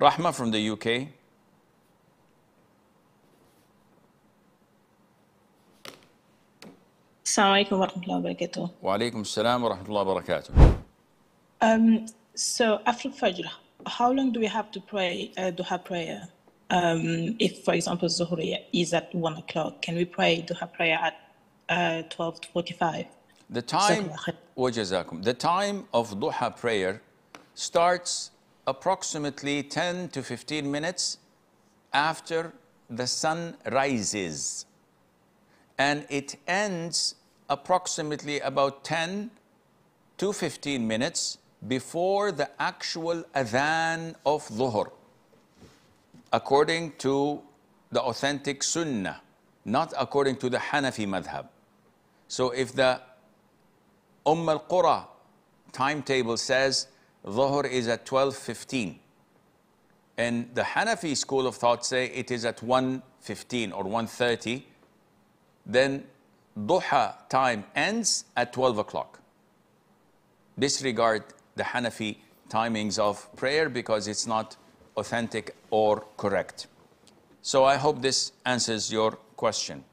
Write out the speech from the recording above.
Rahma from the UK. Assalamu alaikum wa rahmatullahi wa barakatuh. Wa alaikum assalam Um, so after Fajr, how long do we have to pray, uh, Duha prayer? Um, if, for example, Zuhur is at 1 o'clock, can we pray Duha prayer at uh, 12 to 45? The time, the time of Duha prayer starts approximately 10 to 15 minutes after the sun rises. And it ends approximately about 10 to 15 minutes before the actual adhan of Dhuhr, according to the authentic Sunnah, not according to the Hanafi madhab. So if the Umm al-Qura timetable says Dhuhr is at 12.15. And the Hanafi school of thought say it is at 1.15 or 1.30. Then Duha time ends at 12 o'clock. Disregard the Hanafi timings of prayer because it's not authentic or correct. So I hope this answers your question.